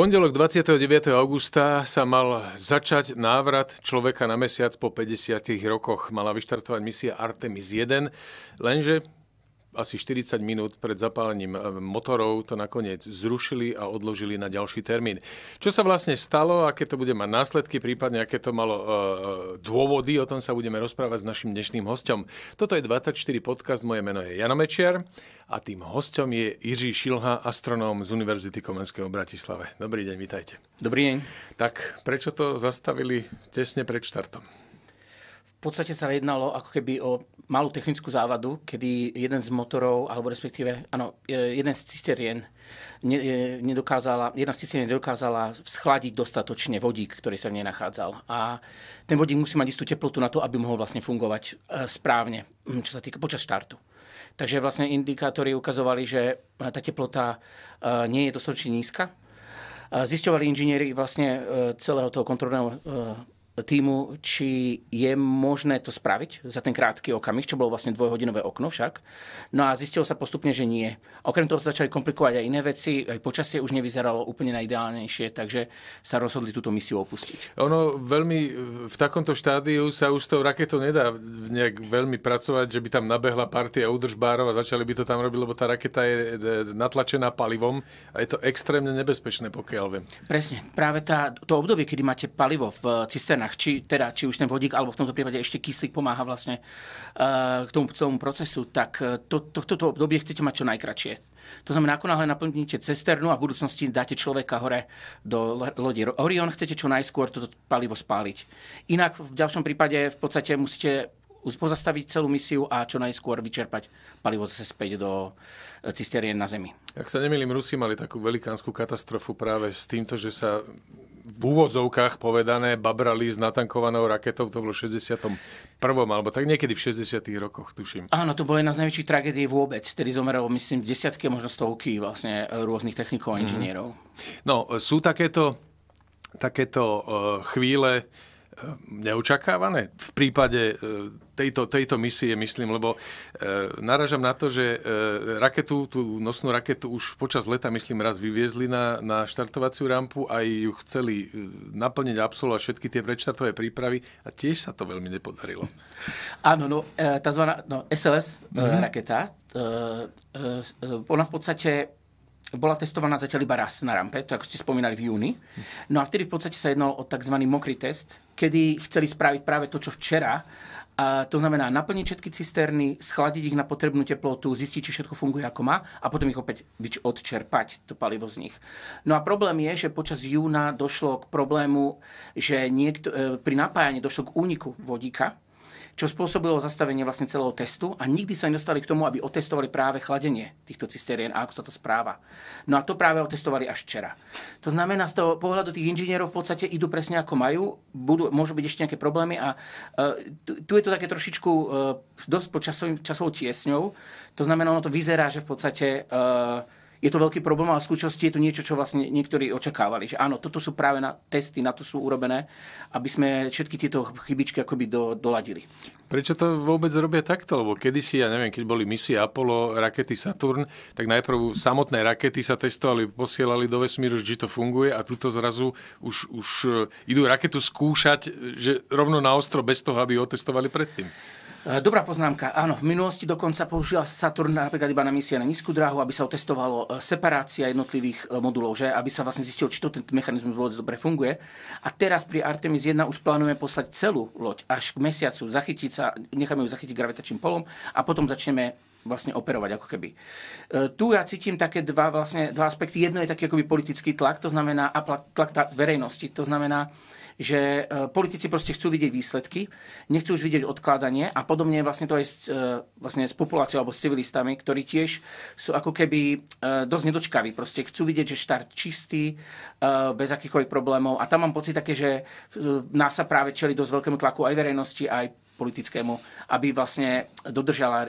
pondelok 29. augusta sa mal začať návrat človeka na mesiac po 50 rokoch. Mala vyštartovať misia Artemis 1, lenže asi 40 minút pred zapálením eh, motorov to nakoniec zrušili a odložili na ďalší termín. Čo sa vlastne stalo, aké to bude mať následky, prípadne aké to malo e, dôvody, o tom sa budeme rozprávať s našim dnešným hostom. Toto je 24 podcast, moje meno je Jana Mečiar a tým hostom je Jiří Šilha, astronóm z Univerzity Komenského v Bratislave. Dobrý deň, vitajte. Dobrý deň. Tak prečo to zastavili tesne pred štartom? v podstate sa jednalo ako keby o malú technickú závadu, kedy jeden z motorov, alebo respektíve, áno, e, jeden z cisterien e, nedokázala, jedna z cisterien nedokázala schladiť dostatočne vodík, ktorý sa v nej nachádzal. A ten vodík musí mať istú teplotu na to, aby mohol vlastne fungovať e, správne, čo sa týka počas štartu. Takže vlastne indikátory ukazovali, že tá teplota nie je dostatočne nízka. Zisťovali inžinieri vlastne celého toho kontrolného týmu, či je možné to spraviť za ten krátky okamih, čo bolo vlastne dvojhodinové okno však. No a zistilo sa postupne, že nie. Okrem toho sa začali komplikovať aj iné veci, aj počasie už nevyzeralo úplne najideálnejšie, takže sa rozhodli túto misiu opustiť. Ono veľmi v takomto štádiu sa už s tou raketou nedá nejak veľmi pracovať, že by tam nabehla partia udržbárov a začali by to tam robiť, lebo tá raketa je e, natlačená palivom a je to extrémne nebezpečné, pokiaľ viem. Presne. Práve tá, to obdobie, kedy máte palivo v cisternách, vodíkach, či, teda, či už ten vodík, alebo v tomto prípade ešte kyslík pomáha vlastne uh, k tomu celému procesu, tak eh, to, to, toto obdobie chcete mať čo najkračšie. To znamená, ako náhle naplníte cesternu a v budúcnosti dáte človeka hore do lodi Orion, chcete čo najskôr toto palivo spáliť. Inak v ďalšom prípade v podstate musíte pozastaviť celú misiu a čo najskôr vyčerpať palivo zase späť do eh, cisterien na Zemi. Ak sa nemýlim, Rusi mali takú velikánsku katastrofu práve s týmto, že sa v úvodzovkách povedané babrali s natankovanou raketou, to bolo v 61. alebo tak niekedy v 60. rokoch, tuším. Áno, to bola jedna z najväčších tragédií vôbec, ktorý zomeral, myslím, desiatky, možno stovky vlastne e, rôznych technikov a mhm. inžinierov. Mm. No, sú takéto, takéto e, chvíle e, neočakávané v prípade tejto, tejto misie, myslím, lebo e, naražam na to, že e, raketu, tú nosnú raketu už počas leta, myslím, raz vyviezli na, na štartovaciu rampu, a ju chceli e, naplniť, absolvovať všetky tie predštartové prípravy a tiež sa to veľmi nepodarilo. Áno, no, e, tá tzv. No, SLS mm-hmm. E, raketa, ona v podstate bola testovaná zatiaľ iba raz na rampe, to ako ste spomínali v júni. No a vtedy v podstate sa jednalo o tzv. mokrý test, kedy chceli spraviť práve to, čo včera a to znamená naplniť všetky cisterny, schladiť ich na potrebnú teplotu, zistiť, či všetko funguje ako má a potom ich opäť odčerpať, to palivo z nich. No a problém je, že počas júna došlo k problému, že niekto, e, pri napájaní došlo k úniku vodíka čo spôsobilo zastavenie vlastne celého testu a nikdy sa nedostali k tomu, aby otestovali práve chladenie týchto cisterien a ako sa to správa. No a to práve otestovali až včera. To znamená, z toho pohľadu tých inžinierov v podstate idú presne ako majú, budú, môžu byť ešte nejaké problémy a uh, tu, tu je to také trošičku uh, dosť pod časovou tiesňou. To znamená, ono to vyzerá, že v podstate uh, je to veľký problém, ale v skutočnosti je to niečo, čo vlastne niektorí očakávali. Že áno, toto sú práve na testy, na to sú urobené, aby sme všetky tieto chybičky akoby do, doladili. Prečo to vôbec robia takto? Lebo kedysi, ja neviem, keď boli misie Apollo, rakety Saturn, tak najprv samotné rakety sa testovali, posielali do vesmíru, že to funguje a tuto zrazu už, už e, idú raketu skúšať, že rovno na ostro bez toho, aby ho testovali predtým. E, dobrá poznámka. Áno, v minulosti dokonca použila Saturn napríklad iba na misie na nízku dráhu, aby sa otestovalo e, separácia jednotlivých e, modulov, že? aby sa vlastne zistilo, či to ten mechanizmus vôbec dobre funguje. A teraz pri Artemis 1 už plánujeme poslať celú loď až k mesiacu, zachytiť sa, necháme ju zachytiť gravitačným polom a potom začneme vlastne operovať ako keby. E, tu ja cítim také dva, vlastne, dva aspekty. Jedno je taký akoby politický tlak, to znamená a tlak verejnosti, to znamená, že e, politici proste chcú vidieť výsledky, nechcú už vidieť odkladanie a podobne vlastne to aj s, e, vlastne s populáciou alebo s civilistami, ktorí tiež sú ako keby e, dosť nedočkaví. Proste chcú vidieť, že štart čistý, bez akýchkoľvek problémov a tam mám pocit také, že nás sa práve čeli dosť veľkému tlaku aj verejnosti, aj politickému, aby vlastne dodržala e,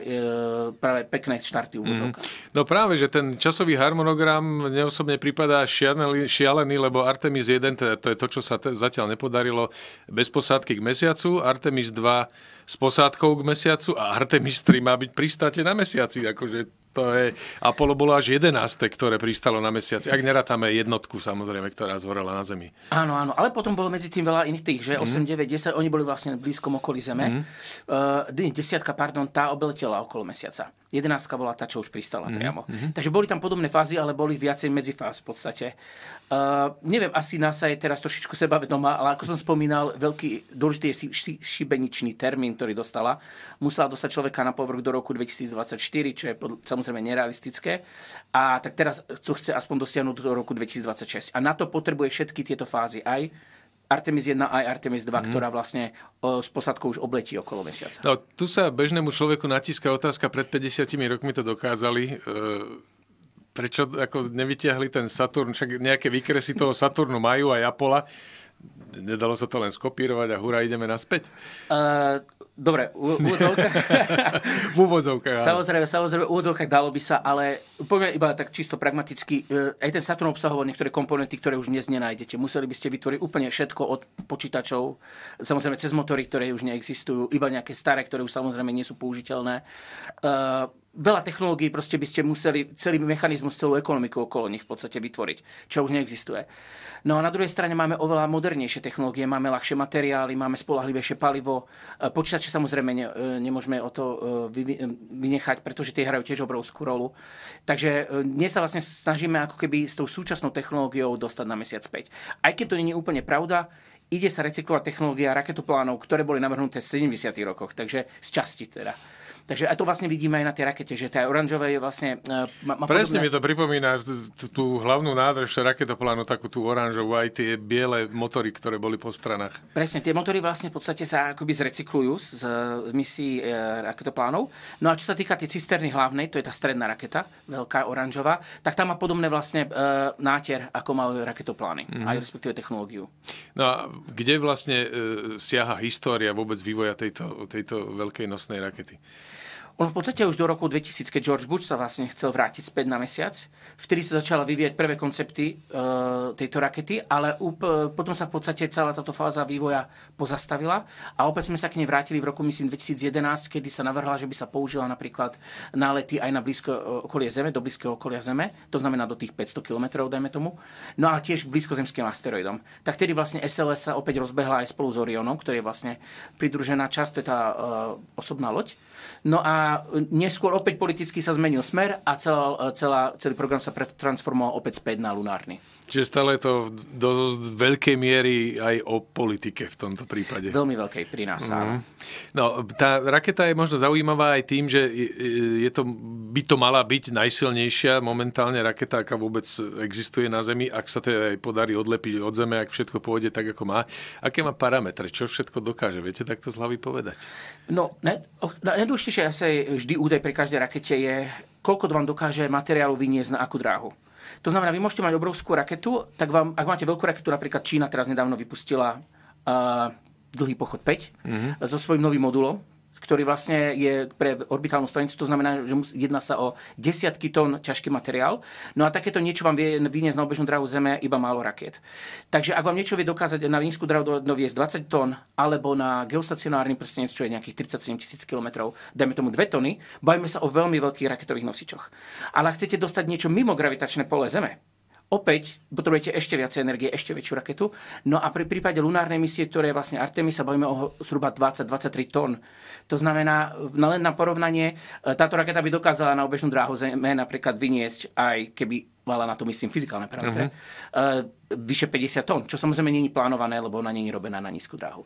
práve pekné štarty úvodzovka. Mm. No práve, že ten časový harmonogram neosobne pripadá šialený, šialený lebo Artemis 1, to je to, čo sa t- zatiaľ nepodarilo, bez posádky k mesiacu, Artemis 2 s posádkou k mesiacu a Artemis 3 má byť pristáte na mesiaci. Akože to je, Apollo bolo až 11, ktoré pristalo na mesiaci. Ak nerátame jednotku, samozrejme, ktorá zhorela na Zemi. Áno, áno, ale potom bolo medzi tým veľa iných tých, že mm. 8, 9, 10, oni boli vlastne blízkom okolí Zeme. Mm. Uh, desiatka, pardon, tá obletela okolo mesiaca. Jedenáctka bola tá, čo už pristala mm-hmm. priamo. Mm-hmm. Takže boli tam podobné fázy, ale boli viacej medzifáz v podstate. Uh, neviem, asi NASA je teraz trošičku sebavedomá, ale ako som spomínal, veľký, dôležitý je šibeničný termín, ktorý dostala. Musela dostať človeka na povrch do roku 2024, čo je pod, samozrejme nerealistické. A tak teraz to chce aspoň dosiahnuť do roku 2026. A na to potrebuje všetky tieto fázy aj Artemis 1 aj Artemis 2, mm. ktorá vlastne e, s posadkou už obletí okolo mesiaca. No, tu sa bežnému človeku natíska otázka, pred 50 rokmi to dokázali, e, prečo ako nevyťahli ten Saturn, však nejaké výkresy toho Saturnu majú aj Apola, nedalo sa to len skopírovať a hurá, ideme naspäť? Uh, Dobre, u, úvodzovka. v úvodzovkách. Samozrejme, samozrejme, v úvodzovkách dalo by sa, ale poviem iba tak čisto pragmaticky. E, aj ten Saturn obsahoval niektoré komponenty, ktoré už dnes nenájdete. Museli by ste vytvoriť úplne všetko od počítačov, samozrejme cez motory, ktoré už neexistujú, iba nejaké staré, ktoré už samozrejme nie sú použiteľné. Uh, veľa technológií proste by ste museli celý mechanizmus, celú ekonomiku okolo nich v podstate vytvoriť, čo už neexistuje. No a na druhej strane máme oveľa modernejšie technológie, máme ľahšie materiály, máme spolahlivejšie palivo. E, počítače samozrejme ne, e, nemôžeme o to e, vynechať, pretože tie hrajú tiež obrovskú rolu. Takže dnes sa vlastne snažíme ako keby s tou súčasnou technológiou dostať na mesiac späť. Aj keď to nie je úplne pravda, ide sa recyklovať technológia raketoplánov, ktoré boli navrhnuté v 70. rokoch, takže z časti teda. Takže aj to vlastne vidíme aj na tej rakete, že tá oranžová je vlastne... E, ma, ma Presne podobné... mi to pripomína tú hlavnú nádrž raketoplánu, takú tú oranžovú, aj tie biele motory, ktoré boli po stranách. Presne, tie motory vlastne v podstate sa akoby zrecyklujú z, z misií e, raketoplánov. No a čo sa týka tej cisterny hlavnej, to je tá stredná raketa, veľká oranžová, tak tam má podobné vlastne e, nátier, ako majú raketoplány, mm-hmm. aj respektíve technológiu. No a kde vlastne e, siaha história vôbec vývoja tejto, tejto veľkej nosnej rakety? On v podstate už do roku 2000, keď George Bush sa vlastne chcel vrátiť späť na mesiac, vtedy sa začala vyvíjať prvé koncepty e, tejto rakety, ale up, e, potom sa v podstate celá táto fáza vývoja pozastavila a opäť sme sa k nej vrátili v roku, myslím, 2011, kedy sa navrhla, že by sa použila napríklad nálety aj na blízko e, okolie Zeme, do blízkeho okolia Zeme, to znamená do tých 500 km, dajme tomu, no a tiež k blízkozemským asteroidom. Tak tedy vlastne SLS sa opäť rozbehla aj spolu s Orionom, ktorý je vlastne pridružená časť, to je tá e, osobná loď. No a neskôr opäť politicky sa zmenil smer a celá, celá, celý program sa transformoval opäť späť na lunárny. Čiže stále je to dosť veľkej miery aj o politike v tomto prípade. Veľmi veľkej pri nás, mm. No, tá raketa je možno zaujímavá aj tým, že je to, by to mala byť najsilnejšia momentálne raketa, aká vôbec existuje na Zemi, ak sa teda aj podarí odlepiť od Zeme, ak všetko pôjde tak, ako má. Aké má parametre? Čo všetko dokáže? Viete takto z hlavy povedať? No, ne, najdôležitejšie asi vždy údaj pri každej rakete je, koľko vám dokáže materiálu vyniesť na akú dráhu. To znamená, vy môžete mať obrovskú raketu, tak vám, ak máte veľkú raketu, napríklad Čína teraz nedávno vypustila uh, dlhý pochod 5 mm-hmm. so svojím novým modulom, ktorý vlastne je pre orbitálnu stanicu, to znamená, že jedná sa o desiatky tón ťažký materiál. No a takéto niečo vám vie vyniesť na obežnú drahu Zeme iba málo raket. Takže ak vám niečo vie dokázať na nízku drahu doviesť no, no, 20 tón, alebo na geostacionárny prstenec, čo je nejakých 37 tisíc km, dajme tomu 2 tony, bavíme sa o veľmi veľkých raketových nosičoch. Ale ak chcete dostať niečo mimo gravitačné pole Zeme, opäť potrebujete ešte viac energie, ešte väčšiu raketu. No a pri prípade lunárnej misie, ktoré je vlastne Artemis, sa bavíme o zhruba 20-23 tón. To znamená, no len na porovnanie, e, táto raketa by dokázala na obežnú dráhu Zeme napríklad vyniesť aj keby ale na to myslím fyzikálne parametre, uh-huh. uh, vyše 50 tón, čo samozrejme není plánované, lebo ona není robená na nízku dráhu.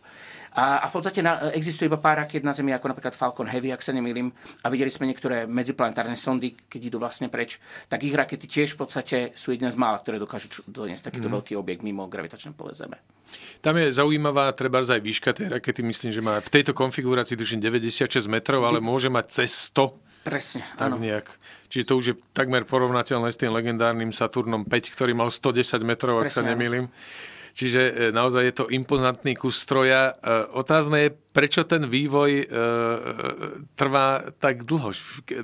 A, a v podstate na, eh, existuje iba pár raket na Zemi, ako napríklad Falcon Heavy, ak sa nemýlim, a videli sme niektoré medziplanetárne sondy, keď idú vlastne preč, tak ich rakety tiež v podstate sú jedna z mála, ktoré dokážu doniesť takýto uh-huh. veľký objekt mimo gravitačné pole Zeme. Tam je zaujímavá treba aj výška tej rakety, myslím, že má v tejto konfigurácii 96 metrov, ale môže mať cez 100 Presne, tak áno. Nejak. Čiže to už je takmer porovnateľné s tým legendárnym Saturnom 5, ktorý mal 110 metrov, Presne, ak sa nemýlim. Čiže e, naozaj je to impozantný kus stroja. E, otázne je, prečo ten vývoj e, trvá tak dlho.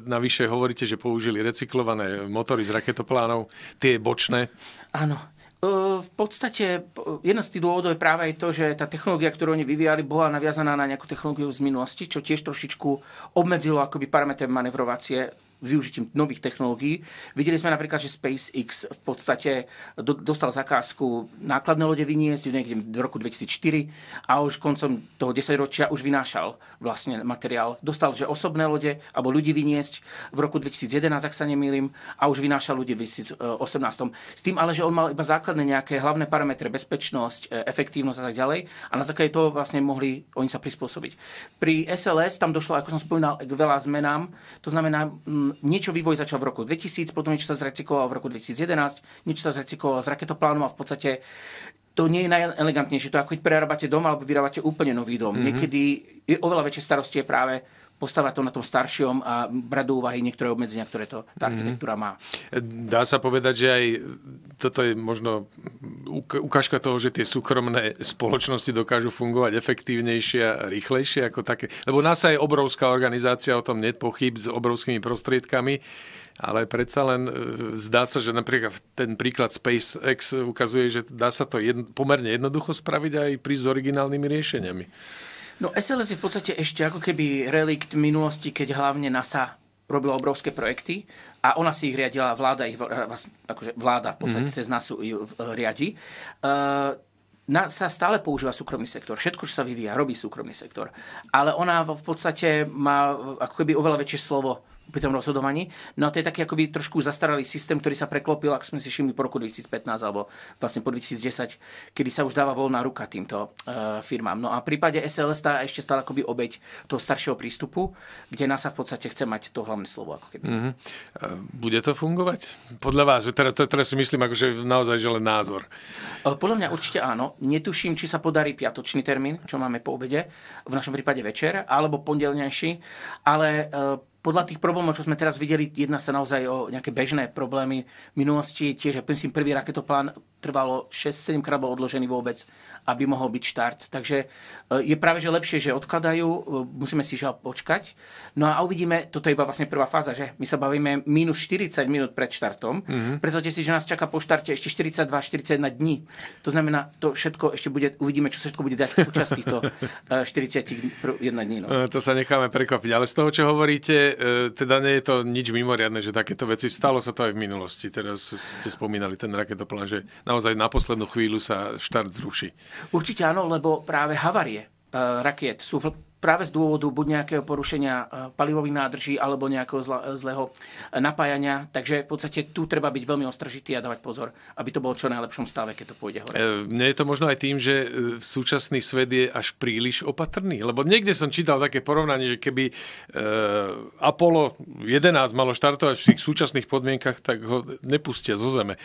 Navyše hovoríte, že použili recyklované motory z raketoplánov, tie bočné. Áno. E, v podstate e, jeden z tých dôvodov je práve aj to, že tá technológia, ktorú oni vyvíjali, bola naviazaná na nejakú technológiu z minulosti, čo tiež trošičku obmedzilo akoby parametre manevrovacie využitím nových technológií. Videli sme napríklad, že SpaceX v podstate do, dostal zakázku nákladné lode vyniesť niekde v roku 2004 a už koncom toho 10 ročia už vynášal vlastne materiál. Dostal, že osobné lode alebo ľudí vyniesť v roku 2011, ak sa nemýlim, a už vynášal ľudí v 2018. S tým ale, že on mal iba základné nejaké hlavné parametre, bezpečnosť, e, efektívnosť a tak ďalej a na základe toho vlastne mohli oni sa prispôsobiť. Pri SLS tam došlo, ako som spomínal, k veľa zmenám. To znamená, niečo vývoj začal v roku 2000, potom niečo sa zrecyklovalo v roku 2011, niečo sa zrecyklovalo s raketoplánom a v podstate to nie je najelegantnejšie. To ako keď prerábate dom alebo vyrábate úplne nový dom. Mm-hmm. Niekedy je oveľa väčšie starosti je práve postavať to na tom staršom a brať do úvahy niektoré obmedzenia, ktoré to tá mhm. architektúra má. Dá sa povedať, že aj toto je možno ukážka toho, že tie súkromné spoločnosti dokážu fungovať efektívnejšie a rýchlejšie ako také. Lebo nás je obrovská organizácia, o tom net pochyb, s obrovskými prostriedkami ale predsa len e, zdá sa, že napríklad ten príklad SpaceX ukazuje, že dá sa to jedno, pomerne jednoducho spraviť aj pri s originálnymi riešeniami. No SLS je v podstate ešte ako keby relikt minulosti, keď hlavne NASA robila obrovské projekty a ona si ich riadila, vláda ich e, akože vláda v podstate mm-hmm. cez NASA ju e, riadi. Uh, NASA stále používa súkromný sektor. Všetko, čo sa vyvíja, robí súkromný sektor. Ale ona v podstate má ako keby oveľa väčšie slovo pri tom rozhodovaní. No a to je taký akoby trošku zastaralý systém, ktorý sa preklopil, ak sme si všimli po roku 2015 alebo vlastne po 2010, kedy sa už dáva voľná ruka týmto uh, firmám. No a v prípade SLS tá ešte stále akoby obeď toho staršieho prístupu, kde sa v podstate chce mať to hlavné slovo. Ako keby. Mm-hmm. Bude to fungovať? Podľa vás, teraz, teraz si myslím, akože naozaj, že len názor. E, podľa mňa určite áno. Netuším, či sa podarí piatočný termín, čo máme po obede, v našom prípade večer, alebo pondelnejší, ale podľa tých problémov, čo sme teraz videli, jedná sa naozaj o nejaké bežné problémy v minulosti. Tiež, ja myslím, prvý raketoplán trvalo 6-7 krát bol odložený vôbec, aby mohol byť štart. Takže e, je práve, že lepšie, že odkladajú, e, musíme si žiaľ počkať. No a uvidíme, toto je iba vlastne prvá fáza, že my sa bavíme minus 40 minút pred štartom, mm-hmm. Preto si, že nás čaká po štarte ešte 42-41 dní. To znamená, to všetko ešte bude, uvidíme, čo sa všetko bude dať počas týchto 41 e, dní. No. To sa necháme prekvapiť, ale z toho, čo hovoríte, E, teda nie je to nič mimoriadne, že takéto veci, stalo sa to aj v minulosti. Teraz ste spomínali ten raketoplán, že naozaj na poslednú chvíľu sa štart zruší. Určite áno, lebo práve havarie e, rakiet sú práve z dôvodu buď nejakého porušenia e, palivových nádrží alebo nejakého e, zlého e, napájania. Takže v podstate tu treba byť veľmi ostražitý a dávať pozor, aby to bolo čo najlepšom stave, keď to pôjde hore. Mne je to možno aj tým, že súčasný svet je až príliš opatrný. Lebo niekde som čítal také porovnanie, že keby Apollo 11 malo štartovať v tých súčasných podmienkach, tak ho nepustia zo zeme.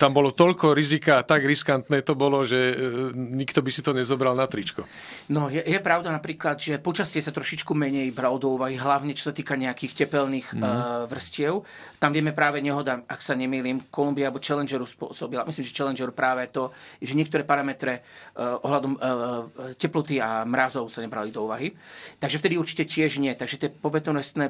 Tam bolo toľko rizika a tak riskantné to bolo, že nikto by si to nezobral na tričko. No je, je pravda napríklad, že že počasie sa trošičku menej bralo do úvahy, hlavne čo sa týka nejakých tepelných mm. uh, vrstiev. Tam vieme práve nehoda, ak sa nemýlim, Kolumbia alebo Challengeru spôsobila. Myslím, že Challenger práve to, že niektoré parametre uh, ohľadom uh, teploty a mrazov sa nebrali do úvahy. Takže vtedy určite tiež nie. Takže tie povetonostné,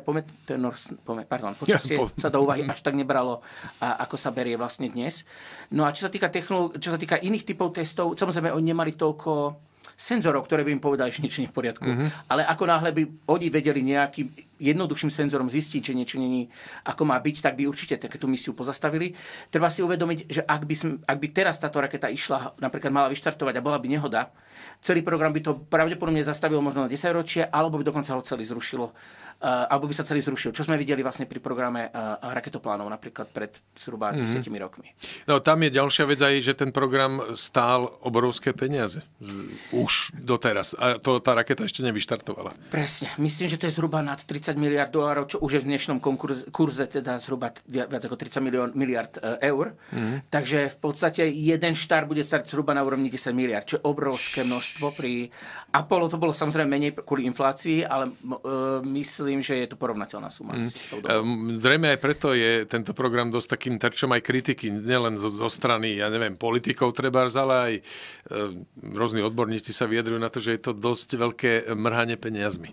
pardon, počasie ja, po... sa do úvahy až tak nebralo, a, ako sa berie vlastne dnes. No a čo sa týka, technolo- čo sa týka iných typov testov, samozrejme oni nemali toľko senzorov, ktoré by im povedali, že nič nie je v poriadku. Mm-hmm. Ale ako náhle by oni vedeli nejakým jednoduchším senzorom zistiť, že niečo není ako má byť, tak by určite takúto misiu pozastavili. Treba si uvedomiť, že ak by, sme, ak by teraz táto raketa išla, napríklad mala vyštartovať a bola by nehoda, celý program by to pravdepodobne zastavilo možno na 10 ročie, alebo by dokonca ho celý zrušilo, eh, alebo by sa celý zrušil, čo sme videli vlastne pri programe eh, raketoplánov napríklad pred zhruba mm-hmm. 10 rokmi. No tam je ďalšia vec aj, že ten program stál obrovské peniaze. Už doteraz. A to tá raketa ešte nevyštartovala. Presne. Myslím, že to je zhruba nad 30 20 miliard dolárov, čo už je v dnešnom konkurze, kurze teda zhruba viac ako 30 milión, miliard e, eur. Mm-hmm. Takže v podstate jeden štár bude stať zhruba na úrovni 10 miliard, čo je obrovské množstvo. Pri Apollo to bolo samozrejme menej kvôli inflácii, ale uh, myslím, že je to porovnateľná suma. Mm-hmm. Zrejme aj preto je tento program dosť takým terčom aj kritiky, nielen zo, zo strany, ja neviem, politikov treba, ale aj uh, rôzni odborníci sa vyjadrujú na to, že je to dosť veľké mrhanie peniazmi.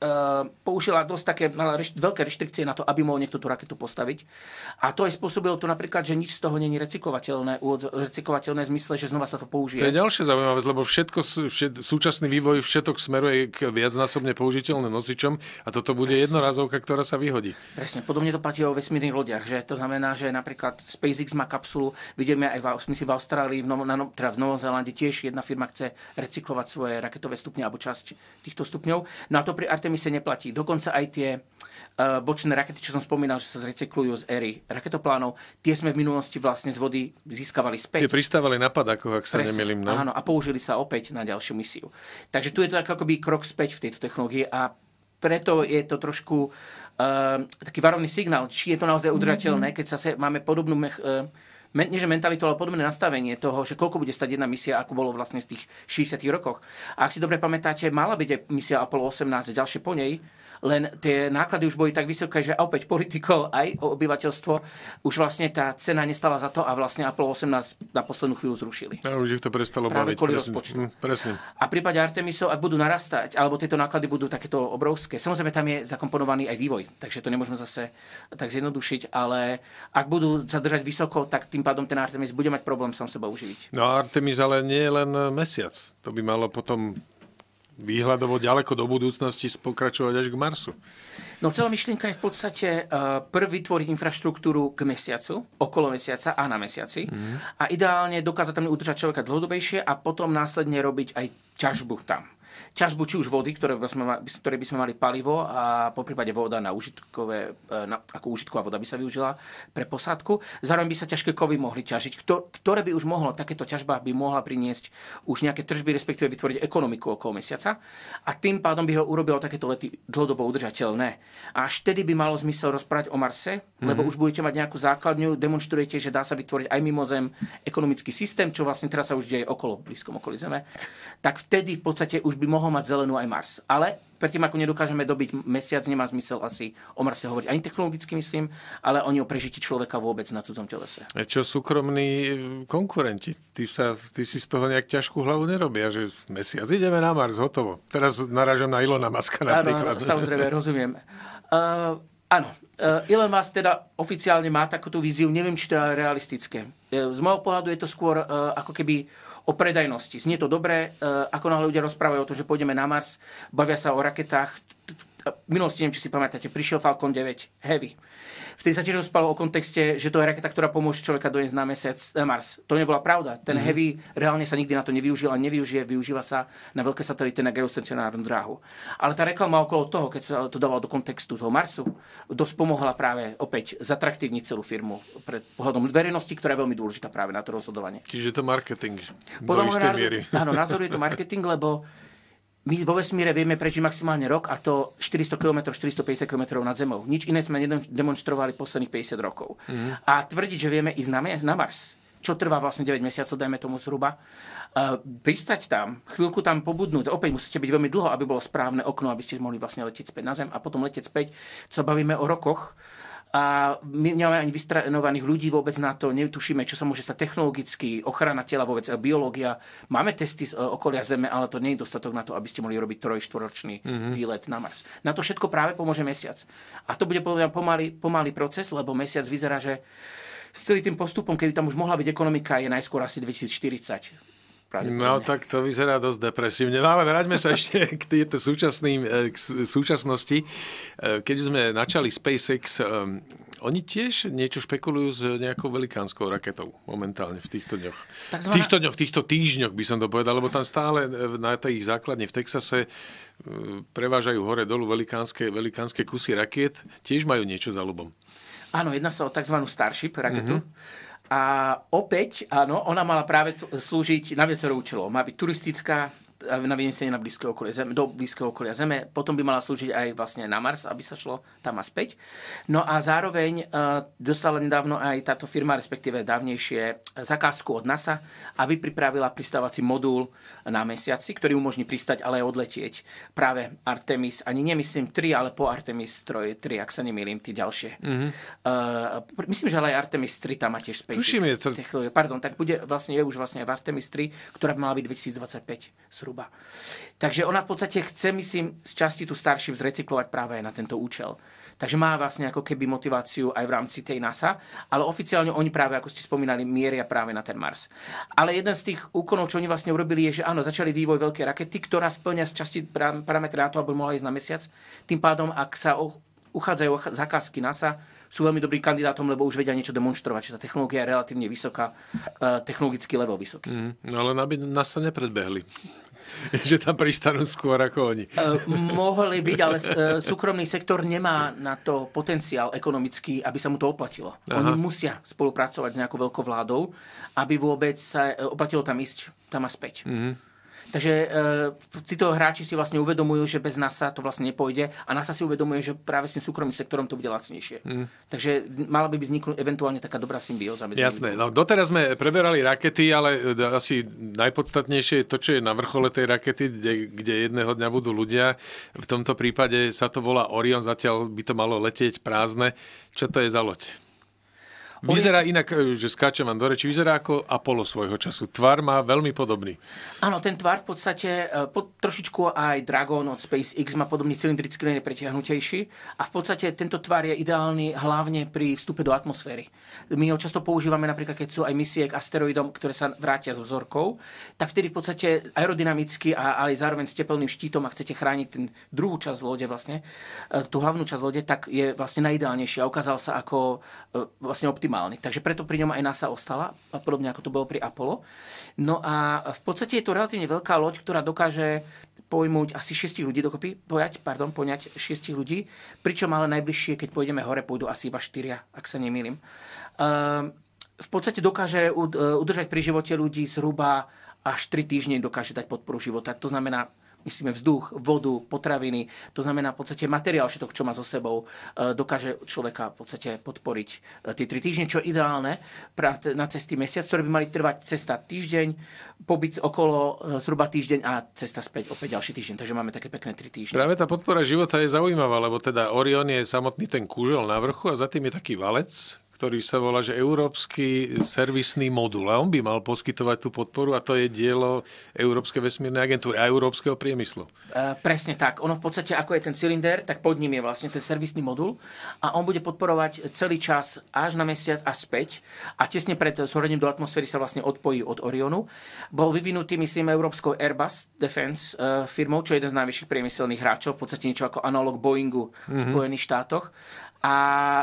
E, použila dosť také veľké reštrikcie na to, aby mohol niekto tú raketu postaviť. A to aj spôsobilo to napríklad, že nič z toho není recyklovateľné, recyklovateľné v zmysle, že znova sa to použije. To je ďalšia zaujímavosť, lebo všetko, všet, súčasný vývoj všetok smeruje k viacnásobne použiteľným nosičom a toto bude Presne. jednorazovka, ktorá sa vyhodí. Presne, podobne to platí o vesmírnych lodiach, že to znamená, že napríklad SpaceX má kapsulu, vidíme aj v, myslím, v Austrálii, v Novom, na, teda v Novom Zelande tiež jedna firma chce recyklovať svoje raketové stupne alebo časť týchto stupňov. No to pri Artemis Artemise neplatí. Dokonca aj tie uh, bočné rakety, čo som spomínal, že sa zrecyklujú z éry raketoplánov, tie sme v minulosti vlastne z vody získavali späť. Tie pristávali na padákoch, ak sa Presne, nemýlim. No? Áno, a použili sa opäť na ďalšiu misiu. Takže tu je to akoby krok späť v tejto technológii a preto je to trošku uh, taký varovný signál, či je to naozaj udržateľné, mhm. keď sa máme podobnú mech, uh, men, nie že mentalitu, ale podobné nastavenie toho, že koľko bude stať jedna misia, ako bolo vlastne v tých 60 rokoch. A ak si dobre pamätáte, mala byť aj misia Apollo 18 a ďalšie po nej, len tie náklady už boli tak vysoké, že opäť politikov aj obyvateľstvo už vlastne tá cena nestala za to a vlastne Apollo 18 na poslednú chvíľu zrušili. A už ich to prestalo Práve baviť. kvôli presne, hm, Presne. A v prípade Artemisov, ak budú narastať, alebo tieto náklady budú takéto obrovské, samozrejme tam je zakomponovaný aj vývoj, takže to nemôžeme zase tak zjednodušiť, ale ak budú zadržať vysoko, tak tým pádom ten Artemis bude mať problém sám seba uživiť. No a Artemis ale nie je len mesiac. To by malo potom výhľadovo ďaleko do budúcnosti pokračovať až k Marsu. No celá myšlienka je v podstate e, prvý tvoriť vytvoriť infraštruktúru k mesiacu, okolo mesiaca a na mesiaci. Mm. A ideálne dokázať tam udržať človeka dlhodobejšie a potom následne robiť aj ťažbu tam ťažbu či už vody, ktoré by sme, ktoré by sme mali palivo a po prípade voda na užitkové, e, na, ako užitková voda by sa využila pre posádku. Zároveň by sa ťažké kovy mohli ťažiť, ktoré by už mohlo, takéto ťažba by mohla priniesť už nejaké tržby, respektíve vytvoriť ekonomiku okolo mesiaca a tým pádom by ho urobilo takéto lety dlhodobo udržateľné. A až tedy by malo zmysel rozprávať o Marse, mm-hmm. lebo už budete mať nejakú základňu, demonstrujete, že dá sa vytvoriť aj mimo Zem ekonomický systém, čo vlastne teraz sa už deje okolo, blízkom okolí Zeme, tak vtedy v podstate už by mohol mať zelenú aj Mars. Ale predtým, ako nedokážeme dobiť mesiac, nemá zmysel asi o Marse hovoriť ani technologicky, myslím, ale oni o prežití človeka vôbec na cudzom telese. A čo súkromní eh, konkurenti? Ty, sa, ty si z toho nejak ťažkú hlavu nerobia, že mesiac ideme na Mars, hotovo. Teraz naražam na Ilona Maska napríklad. Eh, áno, samozrejme, rozumiem. Uh, áno, uh, Elon Musk teda oficiálne má takúto víziu, neviem, či to je realistické. Eh, z môjho pohľadu je to skôr uh, ako keby o predajnosti. Znie to dobre, eh, ako náhle ľudia rozprávajú o tom, že pôjdeme na Mars, bavia sa o raketách. V minulosti, neviem, či si pamätáte, prišiel Falcon 9 Heavy. Vtedy sa tiež rozprávalo o kontexte, že to je raketa, ktorá pomôže človeka dojsť na mesiac Mars. To nebola pravda. Ten mm-hmm. Heavy reálne sa nikdy na to nevyužil a nevyužije, využíva sa na veľké satelity na geostacionárnu dráhu. Ale tá reklama okolo toho, keď sa to dávalo do kontextu toho Marsu, dosť pomohla práve opäť zatraktívniť celú firmu pred pohľadom verejnosti, ktorá je veľmi dôležitá práve na to rozhodovanie. Čiže je to marketing Podľa do istej miery. Áno, názor je to marketing, lebo my vo vesmíre vieme prežiť maximálne rok a to 400 km, 450 km nad Zemou. Nič iné sme nedemonstrovali posledných 50 rokov. Mm. A tvrdiť, že vieme ísť na, na Mars, čo trvá vlastne 9 mesiacov, dajme tomu zhruba, uh, pristať tam, chvíľku tam pobudnúť, opäť musíte byť veľmi dlho, aby bolo správne okno, aby ste mohli vlastne letieť späť na Zem a potom letieť späť, co bavíme o rokoch, a my nemáme ani vystrenovaných ľudí vôbec na to, netušíme, čo sa môže sa technologicky, ochrana tela vôbec, e, biológia. Máme testy z e, okolia Zeme, ale to nie je dostatok na to, aby ste mohli robiť trojštvoročný mm-hmm. výlet na Mars. Na to všetko práve pomôže mesiac. A to bude pomaly, pomaly proces, lebo mesiac vyzerá, že s celým tým postupom, kedy tam už mohla byť ekonomika, je najskôr asi 2040. No tak to vyzerá dosť depresívne. No ale vráťme sa ešte k, tieto súčasným, e, k súčasnosti. E, keď sme načali SpaceX, um, oni tiež niečo špekulujú s nejakou velikánskou raketou momentálne v týchto dňoch. Takzvaná... V týchto dňoch, týchto týždňoch by som to povedal, lebo tam stále na tej ich základne v Texase prevážajú hore dolu velikánske, velikánske kusy rakiet. Tiež majú niečo za ľubom. Áno, jedná sa o tzv. Starship raketu. Mm-hmm a opäť, áno, ona mala práve slúžiť na viacero účelov. Má byť turistická, Eh, na vynesenie na blízke okolie Zeme, do blízkeho okolia Zeme. Potom by mala slúžiť aj vlastne na Mars, aby sa šlo tam a späť. No a zároveň eh, dostala nedávno aj táto firma, respektíve dávnejšie, eh, zakázku od NASA, aby pripravila pristávací modul na mesiaci, ktorý umožní pristať, ale aj odletieť práve Artemis, ani nemyslím 3, ale po Artemis 3, 3 ak sa nemýlim, tie ďalšie. Mm-hmm. Uh, myslím, že ale aj Artemis 3 tam má tiež SpaceX. Tuším, je to... Pardon, tak bude vlastne, je už vlastne v Artemis 3, ktorá by mala byť 2025 zhruba zhruba. Takže ona v podstate chce, myslím, z časti tu starší zrecyklovať práve aj na tento účel. Takže má vlastne ako keby motiváciu aj v rámci tej NASA, ale oficiálne oni práve, ako ste spomínali, mieria práve na ten Mars. Ale jeden z tých úkonov, čo oni vlastne urobili, je, že áno, začali vývoj veľkej rakety, ktorá splňa z časti parametre na to, aby mohla ísť na mesiac. Tým pádom, ak sa uchádzajú zakázky NASA, sú veľmi dobrým kandidátom, lebo už vedia niečo demonstrovať, že tá technológia je relatívne vysoká, eh, technologický level vysoký. Mm, no ale aby by NASA nepredbehli. že tam pristanú skôr ako oni. E, mohli byť, ale e, súkromný sektor nemá na to potenciál ekonomický, aby sa mu to oplatilo. Aha. Oni musia spolupracovať s nejakou veľkou vládou, aby vôbec sa e, oplatilo tam ísť, tam a späť. Mhm. Takže e, títo hráči si vlastne uvedomujú, že bez NASA to vlastne nepôjde a NASA si uvedomuje, že práve s tým súkromným sektorom to bude lacnejšie. Mm. Takže mala by vzniknúť eventuálne taká dobrá symbióza. Medzi Jasné, no doteraz sme preberali rakety, ale e, asi najpodstatnejšie je to, čo je na vrchole tej rakety, kde, kde jedného dňa budú ľudia. V tomto prípade sa to volá Orion, zatiaľ by to malo letieť prázdne. Čo to je za loď? Vyzerá inak, e, že skáčem vám do reči, vyzerá ako Apollo svojho času. Tvar má veľmi podobný. Áno, ten tvar v podstate, e, po, trošičku aj Dragon od SpaceX má podobný cylindrický, len je A v podstate tento tvar je ideálny hlavne pri vstupe do atmosféry. My ho často používame napríklad, keď sú aj misie k asteroidom, ktoré sa vrátia so vzorkou, tak vtedy v podstate aerodynamicky a aj zároveň s tepelným štítom a chcete chrániť ten druhú časť lode vlastne, e, tú hlavnú časť lode, tak je vlastne najideálnejšia. Ukázal sa ako vlastne optimálny optimálny. Takže preto pri ňom aj NASA ostala, podobne ako to bolo pri Apollo. No a v podstate je to relatívne veľká loď, ktorá dokáže pojmuť asi 6 ľudí dokopy, pojať, pardon, poňať 6 ľudí, pričom ale najbližšie, keď pôjdeme hore, pôjdu asi iba 4, ak sa nemýlim. Ehm, v podstate dokáže udržať pri živote ľudí zhruba až 3 týždne dokáže dať podporu života. To znamená, myslíme vzduch, vodu, potraviny, to znamená v podstate materiál všetok, čo má so sebou, e, dokáže človeka v podstate podporiť e, tie tri týždne, čo je ideálne na cesty mesiac, ktoré by mali trvať cesta týždeň, pobyt okolo e, zhruba týždeň a cesta späť opäť ďalší týždeň. Takže máme také pekné tri týždne. Práve tá podpora života je zaujímavá, lebo teda Orion je samotný ten kúžel na vrchu a za tým je taký valec, ktorý sa volá že Európsky servisný modul. A on by mal poskytovať tú podporu a to je dielo Európskej vesmírnej agentúry a Európskeho priemyslu. E, presne tak. Ono v podstate, ako je ten cylinder, tak pod ním je vlastne ten servisný modul a on bude podporovať celý čas až na mesiac a späť a tesne pred súrodením do atmosféry sa vlastne odpojí od Orionu. Bol vyvinutý, myslím, Európskou Airbus Defense e, firmou, čo je jeden z najvyšších priemyselných hráčov, v podstate niečo ako analog Boeingu v mm-hmm. Spojených štátoch a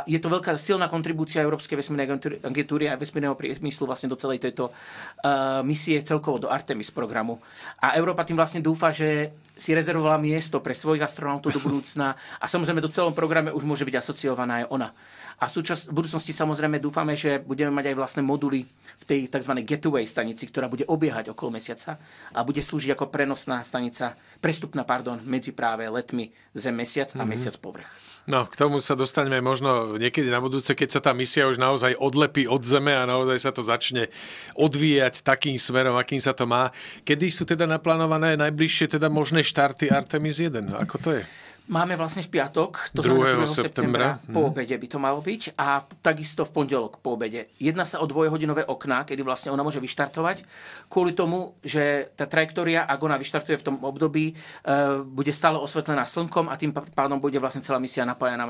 je to veľká silná kontribúcia Európskej vesmírnej agentúry a vesmírneho priemyslu vlastne do celej tejto uh, misie celkovo do Artemis programu. A Európa tým vlastne dúfa, že si rezervovala miesto pre svojich astronautov do budúcna a samozrejme do celom programe už môže byť asociovaná aj ona. A v, súčas- v budúcnosti samozrejme dúfame, že budeme mať aj vlastné moduly v tej tzv. getaway stanici, ktorá bude obiehať okolo mesiaca a bude slúžiť ako prenosná stanica, prestupná, pardon, medzi práve letmi Zem-Mesiac a mm-hmm. Mesiac-Povrch. No, k tomu sa dostaneme možno niekedy na budúce, keď sa tá misia už naozaj odlepí od zeme a naozaj sa to začne odvíjať takým smerom, akým sa to má. Kedy sú teda naplánované najbližšie teda možné štarty Artemis 1? Ako to je? Máme vlastne v piatok, to 2. 2. septembra, hmm. po mhm. obede by to malo byť a takisto v pondelok po obede. Jedná sa o dvojhodinové okná, kedy vlastne ona môže vyštartovať kvôli tomu, že tá trajektória, ak ona vyštartuje v tom období, e, bude stále osvetlená slnkom a tým pádom bude vlastne celá misia napájaná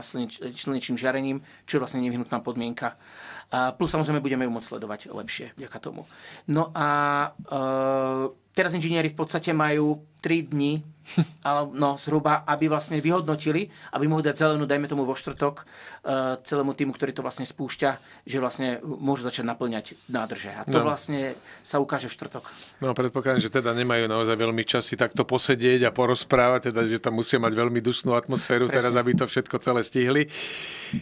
slnečným žarením, čo je vlastne nevyhnutná podmienka. A plus samozrejme budeme ju môcť sledovať lepšie vďaka tomu. No a e, teraz inžinieri v podstate majú 3 dni ale no zhruba, aby vlastne vyhodnotili, aby mohli dať zelenú, dajme tomu vo štvrtok, e, celému týmu, ktorý to vlastne spúšťa, že vlastne môžu začať naplňať nádrže. A to no. vlastne sa ukáže v štvrtok. No predpokladám, že teda nemajú naozaj veľmi časy takto posedieť a porozprávať, teda, že tam musia mať veľmi dusnú atmosféru Presne. teraz, aby to všetko celé stihli.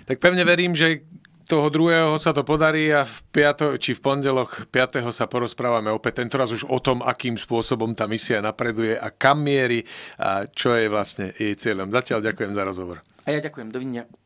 Tak pevne verím, že toho druhého sa to podarí a v piato, či v pondelok 5. sa porozprávame opäť tentoraz už o tom, akým spôsobom tá misia napreduje a kam mieri a čo je vlastne jej cieľom. Zatiaľ ďakujem za rozhovor. A ja ďakujem. Dovidenia.